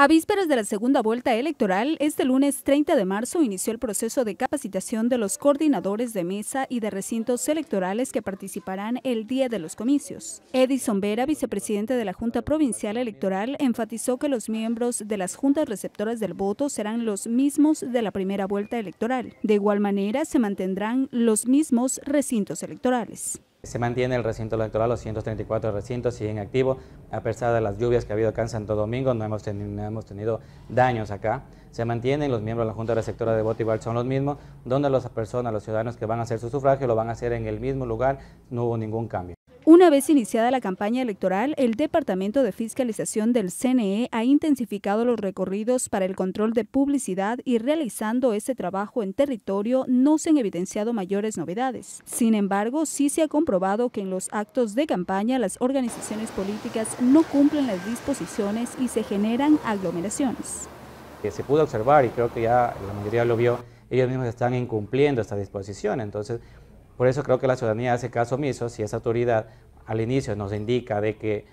A vísperas de la segunda vuelta electoral, este lunes 30 de marzo inició el proceso de capacitación de los coordinadores de mesa y de recintos electorales que participarán el día de los comicios. Edison Vera, vicepresidente de la Junta Provincial Electoral, enfatizó que los miembros de las juntas receptoras del voto serán los mismos de la primera vuelta electoral. De igual manera, se mantendrán los mismos recintos electorales. Se mantiene el recinto electoral, los 134 recintos siguen activos, a pesar de las lluvias que ha habido acá en Santo Domingo, no hemos, tenido, hemos tenido daños acá. Se mantienen, los miembros de la Junta Receptora de votiva son los mismos, donde las personas, los ciudadanos que van a hacer su sufragio lo van a hacer en el mismo lugar, no hubo ningún cambio. Una vez iniciada la campaña electoral, el Departamento de Fiscalización del CNE ha intensificado los recorridos para el control de publicidad y realizando ese trabajo en territorio no se han evidenciado mayores novedades. Sin embargo, sí se ha comprobado que en los actos de campaña las organizaciones políticas no cumplen las disposiciones y se generan aglomeraciones. Se pudo observar, y creo que ya la mayoría lo vio, ellos mismos están incumpliendo esta disposición, entonces por eso creo que la ciudadanía hace caso omiso si esa autoridad al inicio nos indica de que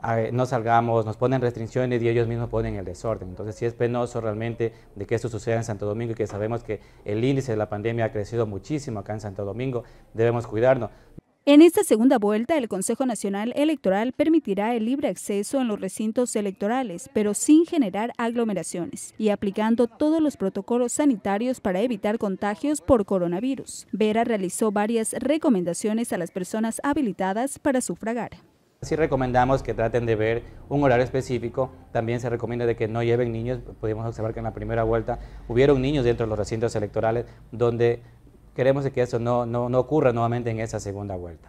ah, eh, no salgamos, nos ponen restricciones y ellos mismos ponen el desorden. Entonces si es penoso realmente de que esto suceda en Santo Domingo y que sabemos que el índice de la pandemia ha crecido muchísimo acá en Santo Domingo, debemos cuidarnos. En esta segunda vuelta, el Consejo Nacional Electoral permitirá el libre acceso en los recintos electorales, pero sin generar aglomeraciones y aplicando todos los protocolos sanitarios para evitar contagios por coronavirus. Vera realizó varias recomendaciones a las personas habilitadas para sufragar. Si recomendamos que traten de ver un horario específico, también se recomienda de que no lleven niños, Podemos observar que en la primera vuelta hubieron niños dentro de los recintos electorales donde queremos que eso no, ocurra nuevamente en esa segunda vuelta.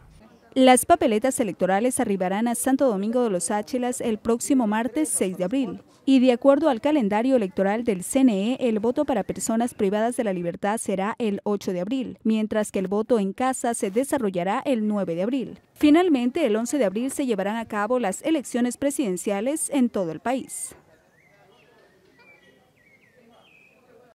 Las papeletas electorales arribarán a Santo Domingo de los Áchilas el próximo martes 6 de abril. Y de acuerdo al calendario electoral del CNE, el voto para personas privadas de la libertad será el 8 de abril, mientras que el voto en casa se desarrollará el 9 de abril. Finalmente, el 11 de abril se llevarán a cabo las elecciones presidenciales en todo el país.